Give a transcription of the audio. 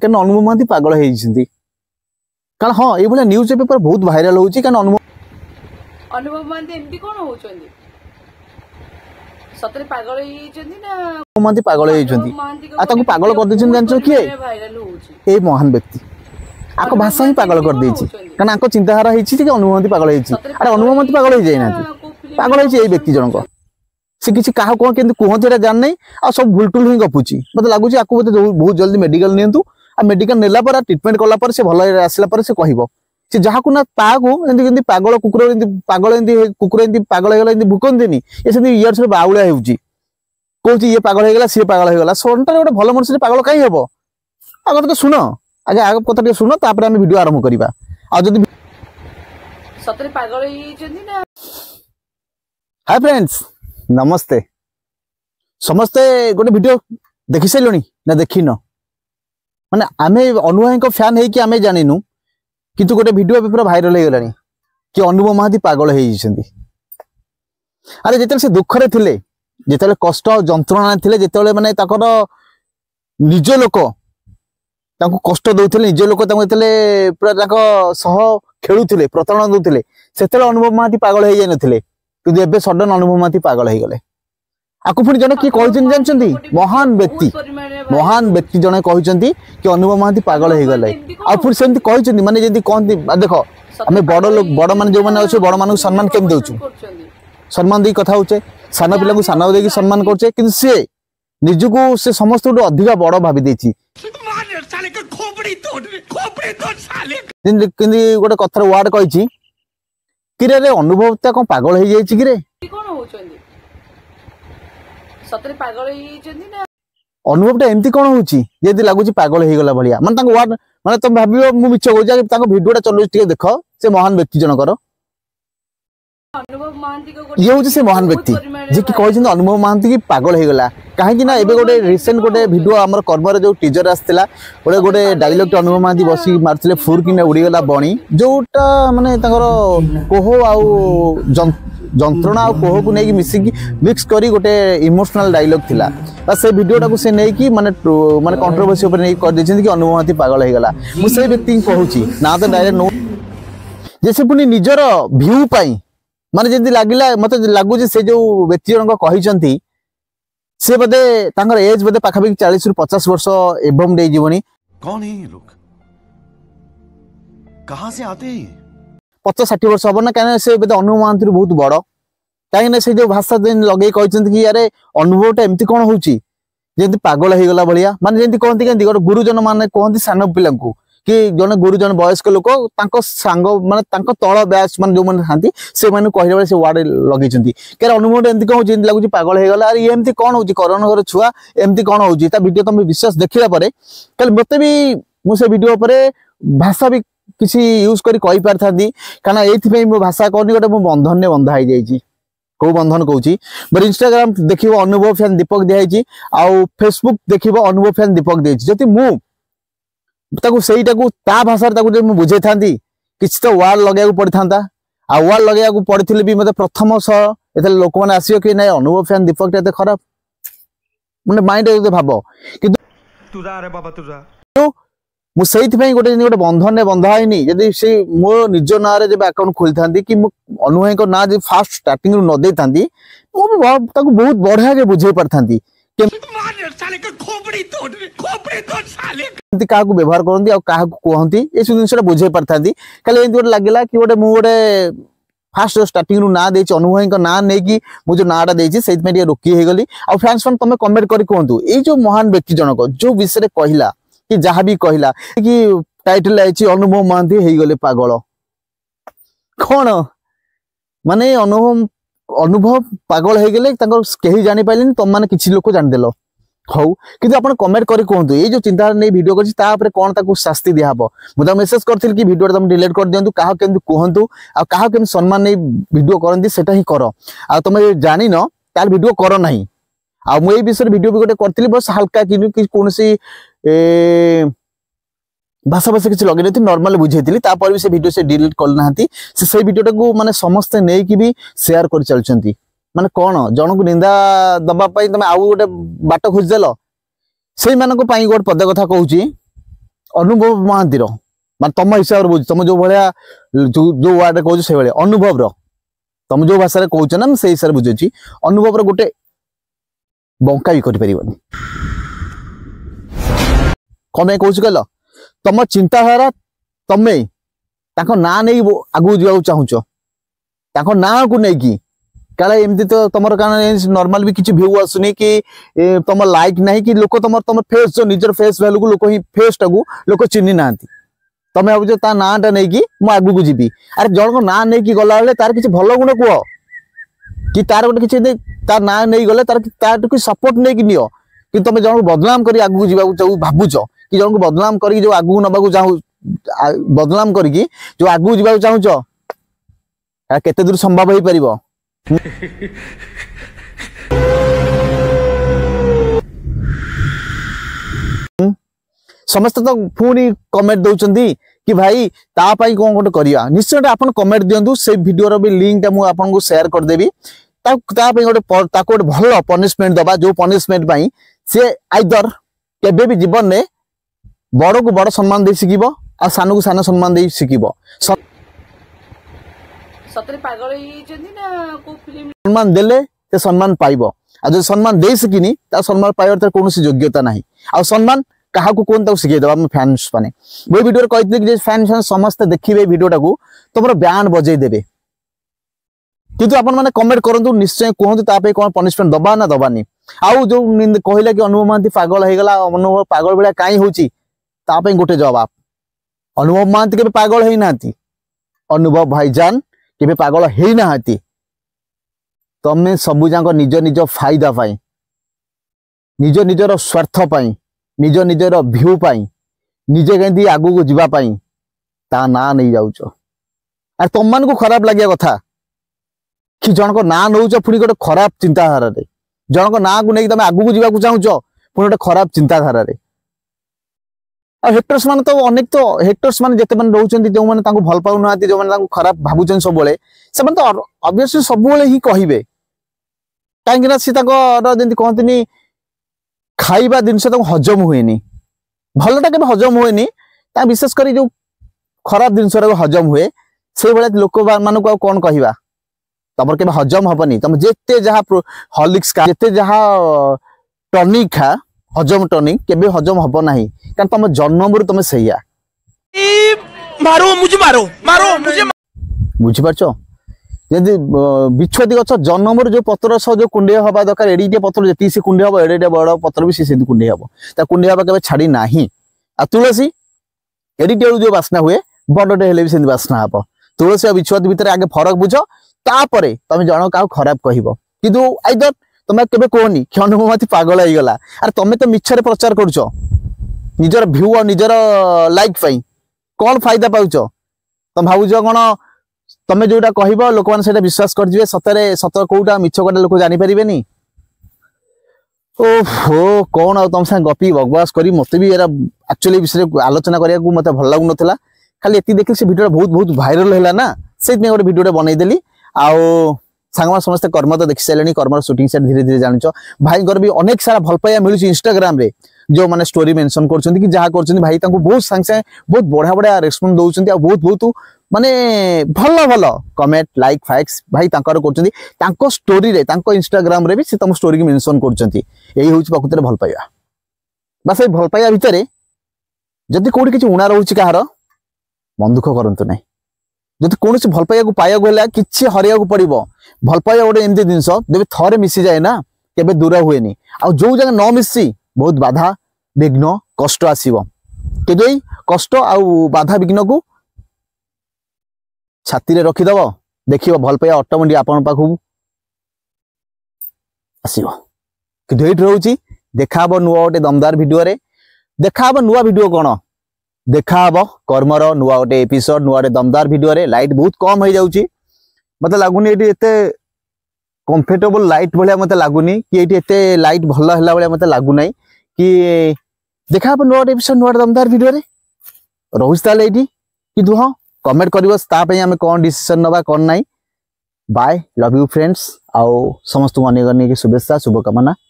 କାରଣ ଅନୁଭବ ମହାନ୍ତି ପାଗଳ ହେଇଛନ୍ତି କାରଣ ହଁ ଏଇଭଳିଆ ନ୍ୟୁଜ୍ ପେପର ବହୁତ ଭାଇରାଲ ହେଉଛି କାରଣ ଅନୁଭବ ଅନୁଭବ ମହାନ୍ତି ଏମିତି କ'ଣ ହେଉଛନ୍ତି ସତରେ ପାଗଳ ହେଇଯାଇଛନ୍ତି ନା ମହାନ୍ତି ପାଗଳ ହେଇଯାଇଛନ୍ତି ଆଉ ତାଙ୍କୁ ପାଗଳ କରିଦେଇଛନ୍ତି ଜାଣିଛ କିଏ ଏଇ ମହାନ ବ୍ୟକ୍ତି ଆଙ୍କ ଭାଷା ହିଁ ପାଗଳ କରିଦେଇଛି କାରଣ ଆଙ୍କ ଚିନ୍ତାଧାରା ହେଇଛି ଯେ ଅନୁଭବ ମହାନ୍ତି ପାଗଳ ହେଇଛି ଆରେ ଅନୁଭବ ମହାନ୍ତି ପାଗଳ ହେଇଯାଇନାହାନ୍ତି ପାଗଳ ହେଇଛି ଏଇ ବ୍ୟକ୍ତି ଜଣଙ୍କ ସେ କିଛି କାହା କ'ଣ କେମିତି କୁହନ୍ତି ଏଇଟା ଜାଣିନାହିଁ ଆଉ ସବୁ ଭୁଲଟୁଲ ହିଁ ଗପୁଛି ମୋତେ ଲାଗୁଛି ଆକୁ ବୋଧେ ବହୁତ ଜଲ୍ଦି ମେଡ଼ିକାଲ ନିଅନ୍ତୁ ଆଉ ମେଡିକାଲ ନେଲା ପରେ ଟ୍ରିଟମେଣ୍ଟ କଲା ପରେ ସେ ଭଲ ଆସିଲା ପରେ ସେ କହିବ ସେ ଯାହାକୁ ନା ତାହାକୁ ଏମିତି ଯେମିତି ପାଗଳ କୁକୁର ଏମିତି ପାଗଳ ଏମିତି କୁକୁର ଏମିତି ପାଗଳ ହେଇଗଲା ଏମିତି ଭୁକନ୍ତିନି ଏ ସେମିତି ଇଆଡୁ ସବୁ ବାଉଳିଆ ହେଉଛି କହୁଛି ଇଏ ପାଗଳ ହେଇଗଲା ସିଏ ପାଗଳ ହେଇଗଲା ସନ୍ଟାରେ ଗୋଟେ ଭଲ ମଣିଷଟେ ପାଗଳ କାହିଁ ହେବ ଆଗ ଟିକେ ଶୁଣ ଆଗେ ଆଗ କଥା ଟିକେ ଶୁଣ ତାପରେ ଆମେ ଭିଡିଓ ଆରମ୍ଭ କରିବା ଆଉ ଯଦି ସତରେ ପାଗଳ ହେଇଯାଇଛନ୍ତି ନା ହାଇ ଫ୍ରେଣ୍ଡସ୍ ନମସ୍ତେ ସମସ୍ତେ ଗୋଟେ ଭିଡିଓ ଦେଖିସାରିଲଣି ନା ଦେଖିନ ମାନେ ଆମେ ଅନୁଭବଙ୍କ ଫ୍ୟାନ୍ ହେଇକି ଆମେ ଜାଣିନୁ କିନ୍ତୁ ଗୋଟେ ଭିଡ଼ିଓ ଏବେ ପୁରା ଭାଇରାଲ ହେଇଗଲାଣି କି ଅନୁଭବ ମହାନ୍ତି ପାଗଳ ହେଇଯାଇଛନ୍ତି ଆରେ ଯେତେବେଳେ ସେ ଦୁଃଖରେ ଥିଲେ ଯେତେବେଳେ କଷ୍ଟ ଯନ୍ତ୍ରଣା ଥିଲେ ଯେତେବେଳେ ମାନେ ତାଙ୍କର ନିଜ ଲୋକ ତାଙ୍କୁ କଷ୍ଟ ଦେଉଥିଲେ ନିଜ ଲୋକ ତାଙ୍କୁ ଯେତେବେଳେ ପୁରା ତାଙ୍କ ସହ ଖେଳୁଥିଲେ ପ୍ରତାରଣା ଦେଉଥିଲେ ସେତେବେଳେ ଅନୁଭବ ମହାନ୍ତି ପାଗଳ ହେଇଯାଇନଥିଲେ କିନ୍ତୁ ଏବେ ସଡନ୍ ଅନୁଭବ ମହାନ୍ତି ପାଗଳ ହେଇଗଲେ আকু পুଣି ଜଣେ କିଏ କହିଛନ୍ତି ଜାଣିଛନ୍ତି ମହାନ ବ୍ୟକ୍ତି ମହାନ ବ୍ୟକ୍ତି ଜଣେ କହିଛନ୍ତି କି ଅନୁଭବ ମହାନ୍ତି ପାଗଳ ହେଇଗଲେ ଆଉ ପୁଣି ସେମିତି କହିଛନ୍ତି ମାନେ ଯେମିତି କହନ୍ତି ଦେଖ ଆମେ ବଡ଼ ଲୋକ ବଡ଼ମାନେ ଯେଉଁମାନେ ଅଛୁ ବଡ଼ମାନଙ୍କୁ ସମ୍ମାନ କେମିତି ଦେଉଛୁ ସମ୍ମାନ ଦେଇକି କଥା ହେଉଛେ ସାନ ପିଲାଙ୍କୁ ସାନ ଦେଇକି ସମ୍ମାନ କରୁଛେ କିନ୍ତୁ ସିଏ ନିଜକୁ ସେ ସମସ୍ତଙ୍କଠୁ ଅଧିକା ବଡ଼ ଭାବି ଦେଇଛି କିନ୍ତୁ ଗୋଟେ କଥାର ୱାର୍ଡ କହିଛି କିରେ ଅନୁଭବତା କଣ ପାଗଳ ହେଇଯାଇଛି କିରେ ସତରେ ପାଗଳ ହେଇଯାଇଛନ୍ତି ନା ଅନୁଭବଟା ଏମିତି କ'ଣ ହଉଛି ଯେମିତି ଲାଗୁଛି ପାଗଳ ହେଇଗଲା ଭଳିଆ ମାନେ ତାଙ୍କ ୱାର୍ଡ ମାନେ ତମେ ଭାବିବ ମୁଁ ମିଛ କହୁଛି ତାଙ୍କ ଭିଡିଓଟା ଚଲଉଛି ଟିକେ ଦେଖ ସେ ମହାନ ବ୍ୟକ୍ତି ଜଣଙ୍କର ଇଏ ହଉଛି ସେ ମହାନ ବ୍ୟକ୍ତି ଯିଏକି କହିଛନ୍ତି ଅନୁଭବ ମହାନ୍ତି କି ପାଗଳ ହେଇଗଲା କାହିଁକି ନା ଏବେ ଗୋଟେ ରିସେଣ୍ଟ ଗୋଟେ ଭିଡିଓ ଆମର କର୍ମର ଯୋଉ ଟିଜର ଆସିଥିଲା ଗୋଟେ ଗୋଟେ ଡାଇଲଗଟେ ଅନୁଭବ ମହାନ୍ତି ବସିକି ମାରିଥିଲେ ଫୁର୍ କିନା ଉଡ଼ିଗଲା ବଣି ଯୋଉଟା ମାନେ ତାଙ୍କର କୋହ ଆଉ ଯନ୍ତ୍ରଣା ଆଉ କୋହକୁ ନେଇକି ମିଶିକି ମିକ୍ସ କରି ଗୋଟେ ଇମୋସନାଲ୍ ଡାଇଲଗ୍ ଥିଲା ବା ସେ ଭିଡ଼ିଓଟାକୁ ସେ ନେଇକି ମାନେ ମାନେ କଣ୍ଟ୍ରୋଭର୍ସି ଉପରେ ନେଇକି କରିଦେଇଛନ୍ତି କି ଅନୁଭୂତି ପାଗଳ ହେଇଗଲା ମୁଁ ସେଇ ବ୍ୟକ୍ତିଙ୍କୁ କହୁଛି ନା ତ ଡାଇରେକ୍ଟ ନଉ ଯେ ସେ ପୁଣି ନିଜର ଭ୍ୟୁ ପାଇଁ ମାନେ ଯେମିତି ଲାଗିଲା ମତେ ଲାଗୁଛି ସେ ଯୋଉ ବ୍ୟକ୍ତି ଜଣକ କହିଛନ୍ତି ସେ ବୋଧେ ତାଙ୍କର ଏଜ୍ ବୋଧେ ପାଖାପାଖି ଚାଳିଶରୁ ପଚାଶ ବର୍ଷ ଏବମ୍ ଦେଇଯିବନି କଣ ହେ ଲୋକ कहां से आते हैं ପଚାଶ ଷାଠିଏ ବର୍ଷ ହବ ନା କାହିଁକିନା ସେ ବୋଧେ ଅନୁଭବ ମହାନ୍ତିରୁ ବହୁତ ବଡ଼ କାହିଁକିନା ସେ ଯୋଉ ଭାଷା ଲଗେଇ କହିଛନ୍ତି କି ୟାରେ ଅନୁଭବଟା ଏମିତି କ'ଣ ହଉଛି ଯେମିତି ପାଗଳ ହେଇଗଲା ଭଳିଆ ମାନେ ଯେମିତି କହନ୍ତି କେମିତି ଗୋଟେ ଗୁରୁଜନ ମାନେ କୁହନ୍ତି ସାନ ପିଲାଙ୍କୁ କି ଜଣେ ଗୁରୁଜନ ବୟସ୍କ ଲୋକ ତାଙ୍କ ସାଙ୍ଗ ମାନେ ତାଙ୍କ ତଳ ବ୍ୟାଚ୍ ମାନେ ଯୋଉମାନେ ଥାନ୍ତି ସେମାନଙ୍କୁ କହିଲା ବେଳେ ସେ ୱାର୍ଡ ଲଗେଇଛନ୍ତି କାରଣ ଅନୁଭବଟା ଏମିତି କ'ଣ ହଉଛି ଏମିତି ଲାଗୁଛି ପାଗଳ ହେଇଗଲା ଆରେ ଏମିତି କ'ଣ ହଉଛି କରୋନା ଘର ଛୁଆ ଏମିତି କ'ଣ ହଉଛି ତା ଭିଡ଼ିଓ ତମେ ବିଶ୍ୱାସ ଦେଖିଲା ପରେ ତାହେଲେ ମୋତେ ବି ମୁଁ ସେ ଭିଡ଼ିଓ ଉପରେ ଭାଷା ବି କିଛି ୟୁଜ୍ କରି କହିପାରିଥାନ୍ତି କାରଣ ଏଇଥିପାଇଁ ମୋ ଭାଷା କହୁନି ଗୋଟେ ମୁଁ ବନ୍ଧନରେ ବନ୍ଧା ହେଇଯାଇଛି କେଉଁ ବନ୍ଧନ କହୁଛି ମୋର ଇନଷ୍ଟାଗ୍ରାମ୍ ଦେଖିବ ଅନୁଭବ ଫ୍ୟାନ୍ ଦୀପକ ଦିଆହେଇଛି ଆଉ ଫେସବୁକ୍ ଦେଖିବ ଅନୁଭବ ଫ୍ୟାନ୍ ଦୀପକ ଦେଇଛି ଯଦି ମୁଁ ତାକୁ ସେଇଟାକୁ ତା ଭାଷାରେ ତାକୁ ଯଦି ମୁଁ ବୁଝେଇଥାନ୍ତି କିଛି ତ ୱାର୍ଡ ଲଗେଇବାକୁ ପଡ଼ିଥାନ୍ତା ଆଉ ୱାର୍ଡ ଲଗେଇବାକୁ ପଡ଼ିଥିଲେ ବି ମୋତେ ପ୍ରଥମ ସହ ଏଥିରେ ଲୋକମାନେ ଆସିବ କି ନାଇଁ ଅନୁଭବ ଫ୍ୟାନ୍ ଦୀପକଟା ଏତେ ଖରାପ ମାନେ ମାଇଣ୍ଡ ଯଦି ଭାବ କିନ୍ତୁ ମୁଁ ସେଇଥିପାଇଁ ଗୋଟେ ଗୋଟେ ବନ୍ଧନରେ ବନ୍ଧା ହେଇନି ଯଦି ସେ ମୋ ନିଜ ନାଁରେ ଯେବେ ଆକାଉଣ୍ଟ ଖୋଲିଥାନ୍ତି କି ମୁଁ ଅନୁଭାଇଙ୍କ ନାଁ ଯଦି ଫାଷ୍ଟ ଷ୍ଟାର୍ଟିଂରୁ ନ ଦେଇଥାନ୍ତି ମୁଁ ତାକୁ ବହୁତ ବଢିଆରେ ବୁଝେଇ ପାରିଥାନ୍ତି କେମିତି କାହାକୁ ବ୍ୟବହାର କରନ୍ତି ଆଉ କାହାକୁ କୁହନ୍ତି ଏସବୁ ଜିନିଷଟା ବୁଝେଇ ପାରିଥାନ୍ତି ଖାଲି ଏମିତି ଗୋଟେ ଲାଗିଲା କି ଗୋଟେ ମୁଁ ଗୋଟେ ফার্স্ট স্টার্টিংরু ନାଁ ଦେଇଛି অনুভবীঙ্ ନାଁ ନେଇକି ମୁଁ ଯେଉଁ ନାଁଟା ଦେଇଛି ସେଇଥିପାଇଁ ଟିକେ ରୋକି ହେଇଗଲି ଆଉ ଫ୍ୟାନ୍ସ ফ্যান্স ফ্যান କମେଣ୍ଟ କରି କୁହନ୍ତୁ ଏଇ ଯେଉଁ যে ବ୍ୟକ୍ତି ଜଣକ ଯେଉଁ ବିଷୟରେ କହିଲା କି ଯାହା ବି କହିଲା କି ଟାଇଟଲ ଆଇଛି ଅନୁଭବ ମହାନ୍ତି ହେଇଗଲେ ପାଗଳ କ'ଣ ମାନେ ଅନୁଭବ ଅନୁଭବ ପାଗଳ ହେଇଗଲେ ତାଙ୍କର କେହି ଜାଣିପାରିଲେନି ତମମାନେ କିଛି ଲୋକ ଜାଣିଦେଲ ହଉ କିନ୍ତୁ ଆପଣ କମେଣ୍ଟ କରି କୁହନ୍ତୁ ଏଇ ଯୋଉ ଚିନ୍ତାଧାରା ନେଇ ଭିଡିଓ କରିଛି ତା ଉପରେ କ'ଣ ତାକୁ ଶାସ୍ତି ଦିଆହବ ମୁଁ ତାକୁ ମେସେଜ କରିଥିଲି କି ଭିଡିଓଟା ତମେ ଡିଲେଟ୍ କରିଦିଅନ୍ତୁ କାହାକୁ କେମିତି କୁହନ୍ତୁ ଆଉ କାହାକୁ କେମିତି ସମ୍ମାନ ନେଇ ଭିଡିଓ କରନ୍ତି ସେଟା ହିଁ କର ଆଉ ତମେ ଜାଣିନ ତାହେଲେ ଭିଡିଓ କର ନାହିଁ ଆଉ ମୁଁ ଏଇ ବିଷୟରେ ଭିଡିଓ ବି ଗୋଟେ କରିଥିଲି ବସ୍ ହାଲକା କି କୌଣସି ଏ ভাষা ভাষা কিছু লগে নথি নর্মাল বুঝাইলি তাপরে সে ভিডিও সে ডিলিট কলে না সে সেই ভিডিওটা মানে সমস্ত নেইকি বি সেয়ার করে চালুচার মানে কন জনক নিন্দা দেওয়া তুমি আউ গোটে বাট দেল সেই মানুষ গোটে পদ কথা কুচি অনুভব মহান্তির মানে তোমার হিসাবে বুঝ তুমি যে ভাইয়া যে ওয়ার্ডে কৌছ সেইভাবে অনুভবর তুমি যে ভাষায় কৌছ না সেই হিসাবে বুঝুছি অনুভবর গোটে বঙ্কা বি করে পারি କ'ଣ ପାଇଁ କହୁଛି କହିଲ ତମ ଚିନ୍ତାଧାରା ତମେ ତାଙ୍କ ନାଁ ନେଇ ଆଗକୁ ଯିବାକୁ ଚାହୁଁଛ ତାଙ୍କ ନାଁକୁ ନେଇକି କାଳେ ଏମିତି ତ ତମର କାରଣ ନର୍ମାଲ ବି କିଛି ଭ୍ୟୁ ଆସୁନି କି ତମ ଲାଇକ୍ ନାହିଁ କି ଲୋକ ତମର ତମ ଫେସ୍ ନିଜର ଫେସ୍ ଭ୍ୟାଲୁକୁ ଲୋକ ହିଁ ଫେସ୍ଟାକୁ ଲୋକ ଚିହ୍ନି ନାହାନ୍ତି ତମେ ଭାବୁଛ ତା ନାଁଟା ନେଇକି ମୁଁ ଆଗକୁ ଯିବି ଆରେ ଜଣଙ୍କ ନାଁ ନେଇକି ଗଲାବେଳେ ତାର କିଛି ଭଲ ଗୁଣ କୁହ କି ତାର ଗୋଟେ କିଛି ତା ନାଁ ନେଇଗଲେ ତାର ତାର ଟିକେ ସପୋର୍ଟ ନେଇକି ନିଅ କିନ୍ତୁ ତମେ ଜଣକୁ ବଦନାମ କରି ଆଗକୁ ଯିବାକୁ ଭାବୁଛ कि जन को बदनाम कर बदनाम करी संभव हो पार समस्त तो पुणी कमेंट दौंट कि भाई ताकि कौन गोटे निश्चय कमेंट दिंतु से भिडर भी लिंक मुझे आपको सेयार करदेवी गोटे गोटे भल पनीसमेंट दबा जो पनीसमेंट पर आईदर के जीवन में বড়কু বড় সম্মান দিয়ে শিখব আর সানকু সান সম্মান দিয়ে শিখব সম্মান দেলে সে সম্মান পাইব আর যদি সম্মান দেই শিখিনি তার সম্মান পাইবার তার কোনসি যোগ্যতা নাই আর সম্মান কাহাকু কোন তাকে শিখাই দেবা আমি ফ্যানস মানে ওই ভিডিওরে কিন্তু যে ফ্যান ফ্যান সমস্ত দেখবে এই ভিডিওটাকু তোমার ব্যান বজাই দেবে কিন্তু আপনার মানে কমেন্ট করন্তু নিশ্চয় কুহতু তা কম পনিশমেন্ট দবা না দবানি আউ যে কহিলা কি অনুভব মহান্তি পাগল হয়ে গলা অনুভব পাগল বেলা কাই হচ্ছে તાપે ગોટે જવાબ આપ અનુભવ મહાંત કેવે પાગળ હોઈ નાતી અનુભવ ભાઈજાન કેવે પાગળ હોઈ નાતી ନିଜ સબુ જાક નિજ ନିଜ ନିଜର ସ୍ୱାର୍ଥ ପାଇଁ ନିଜ ନିଜର ଭ୍ୟୁ ପାଇଁ ନିଜେ କେମିତି ଆଗକୁ ଯିବା ପାଇଁ ତା ନାଁ ନେଇଯାଉଛ ଆରେ ତମମାନଙ୍କୁ ଖରାପ ଲାଗିବା କଥା କି ଜଣଙ୍କ ନାଁ ନେଉଛ ପୁଣି ଗୋଟେ ଖରାପ ଚିନ୍ତାଧାରାରେ ଜଣଙ୍କ ନାଁକୁ ନେଇକି ତମେ ଆଗକୁ ଯିବାକୁ ଚାହୁଁଛ ପୁଣି ଗୋଟେ ଖରାପ ଚିନ୍ତାଧାରାରେ ଆଉ ହେଟର୍ସ ମାନେ ତ ଅନେକ ତ ହେଟର୍ସ ମାନେ ଯେତେମାନେ ରହୁଛନ୍ତି ଯେଉଁମାନେ ତାଙ୍କୁ ଭଲ ପାଉନାହାନ୍ତି ଯେଉଁମାନେ ତାଙ୍କୁ ଖରାପ ଭାବୁଛନ୍ତି ସବୁବେଳେ ସେମାନେ ତ ଅବଭିୟସଲି ସବୁବେଳେ ହିଁ କହିବେ କାହିଁକି ନା ସେ ତାଙ୍କର ଯେମିତି କହନ୍ତିନି ଖାଇବା ଜିନିଷ ତାଙ୍କୁ ହଜମ ହୁଏନି ଭଲଟା କେବେ ହଜମ ହୁଏନି ତା ବିଶେଷ କରି ଯୋଉ ଖରାପ ଜିନିଷଟାକୁ ହଜମ ହୁଏ ସେଇଭଳିଆ ଲୋକମାନଙ୍କୁ ଆଉ କ'ଣ କହିବା ତମର କେବେ ହଜମ ହବନି ତମେ ଯେତେ ଯାହା ହର୍ଲିକ୍ସ ଖା ଯେତେ ଯାହା ଟନିକ୍ ଖା হজমটনি কেবে হজম হব না কারণ তোমার জন্মরু তুমি সেইয়া বুঝিপারছ যদি বিচ্ছুতি গছ জন্মরু যে পত্র সহ যে কুণ্ডে হওয়া দরকার এড়িয়ে পত্র যেতে সে কুণ্ডে হব এড়িয়ে বড় পত্র বি সে সেমতি কুণ্ডে হব তা কুণ্ডে হওয়া কেবে ছাড়ি না আর তুলসী এড়িটে যে বাসনা হুয়ে বড়টে হলে বি সেমতি বাসনা হব তুলসী আর বিচ্ছুতি ভিতরে আগে ফরক বুঝ তাপরে তুমি জন কাহ খারাপ কহব কিন্তু আইদর ତମେ କେବେ କୁହନି କି ଅନୁଭୂମତି ପାଗଳ ହେଇଗଲା ଆରେ ତମେ ତ ମିଛରେ ପ୍ରଚାର କରୁଛ ନିଜର ଭ୍ୟୁ ଆଉ ନିଜର ଲାଇକ୍ ପାଇଁ କ'ଣ ଫାଇଦା ପାଉଛ ତମେ ଭାବୁଛ କ'ଣ ତମେ ଯୋଉଟା କହିବ ଲୋକମାନେ ସେଇଟା ବିଶ୍ୱାସ କରିଯିବେ ସତରେ ସତ କୋଉଟା ମିଛ କୋଉଟା ଲୋକ ଜାଣିପାରିବେନି ଓହୋ କ'ଣ ଆଉ ତମ ସାଙ୍ଗେ ଗପି ବଗବାସ କରି ମୋତେ ବି ଏରା ଆକ୍ଚୁଆଲି ବିଷୟରେ ଆଲୋଚନା କରିବାକୁ ମୋତେ ଭଲ ଲାଗୁନଥିଲା ଖାଲି ଏତିକି ଦେଖିଲି ସେ ଭିଡ଼ିଓଟା ବହୁତ ବହୁତ ଭାଇରାଲ ହେଲା ନା ସେଇଥିପାଇଁ ଗୋଟେ ଭିଡ଼ିଓଟେ ବନେଇଦେଲି ଆଉ ସାଙ୍ଗମାନେ ସମସ୍ତେ କର୍ମ ତ ଦେଖି ସାରିଲେଣି କର୍ମର ସୁଟିଂ ସେଟ୍ ଧୀରେ ଧୀରେ ଜାଣୁଛ ଭାଇଙ୍କର ବି ଅନେକ ସାରା ଭଲ ପାଇବା ମିଳୁଛି ଇନଷ୍ଟାଗ୍ରାମରେ ଯେଉଁମାନେ ଷ୍ଟୋରି ମେନସନ୍ କରୁଛନ୍ତି କି ଯାହା କରୁଛନ୍ତି ଭାଇ ତାଙ୍କୁ ବହୁତ ସାଙ୍ଗେ ସାଙ୍ଗେ ବହୁତ ବଢ଼ିଆ ବଢ଼ିଆ ରେସ୍ପଣ୍ଡ ଦେଉଛନ୍ତି ଆଉ ବହୁତ ବହୁତ ମାନେ ଭଲ ଭଲ କମେଣ୍ଟ ଲାଇକ୍ ଫାଇକ୍ସ ଭାଇ ତାଙ୍କର କରୁଛନ୍ତି ତାଙ୍କ ଷ୍ଟୋରିରେ ତାଙ୍କ ଇନଷ୍ଟାଗ୍ରାମରେ ବି ସେ ତମ ଷ୍ଟୋରିକି ମେନସନ୍ କରୁଛନ୍ତି ଏଇ ହେଉଛି ପ୍ରକୃତରେ ଭଲ ପାଇବା ବା ସେଇ ଭଲ ପାଇବା ଭିତରେ ଯଦି କୋଉଠି କିଛି ଉଣା ରହୁଛି କାହାର ମନ ଦୁଃଖ କରନ୍ତୁ ନାହିଁ ଯଦି କୌଣସି ଭଲ ପାଇବାକୁ ପାଇବାକୁ ହେଲେ କିଛି ହରେଇବାକୁ ପଡିବ ଭଲ ପାଇବା ଗୋଟେ ଏମିତି ଜିନିଷ ଯେବେ ଥରେ ମିଶିଯାଏ ନା କେବେ ଦୂର ହୁଏନି ଆଉ ଯୋଉ ଜାଗା ନ ମିଶି ବହୁତ ବାଧା ବିଘ୍ନ କଷ୍ଟ ଆସିବ କିନ୍ତୁ ଏଇ କଷ୍ଟ ଆଉ ବାଧା ବିଘ୍ନକୁ ଛାତିରେ ରଖିଦେବ ଦେଖିବ ଭଲ ପାଇବା ଅଟୋମେଟିକ୍ ଆପଣଙ୍କ ପାଖକୁ ଆସିବ କିନ୍ତୁ ଏଇଠି ରହୁଛି ଦେଖା ହେବ ନୂଆ ଗୋଟେ ଦମଦାର ଭିଡ଼ିଓରେ ଦେଖା ହେବ ନୂଆ ଭିଡ଼ିଓ କ'ଣ দেখা হব কর্মর নূয়া গোটে এপিসোড নূয়া গোটে দমদার ভিডিওরে লাইট বহুত কম হয়ে যাচ্ছি মতো লাগুনি এটি এত কমফর্টেবল লাইট ভাবে মতো লাগুনি কি এটি এত লাইট ভাল হলা ভাবে মতো লাগুনাই কি দেখা হব নূয়া গোটে এপিসোড নূয়া দমদার ভিডিওরে রহুছি তাহলে এটি কি দুহ কমেন্ট করব তাপাই আমি কম ডিসিশন নেবা কম নাই বাই লভ ইউ ফ্রেন্ডস আও সমস্ত অনেক অনেক শুভেচ্ছা শুভকামনা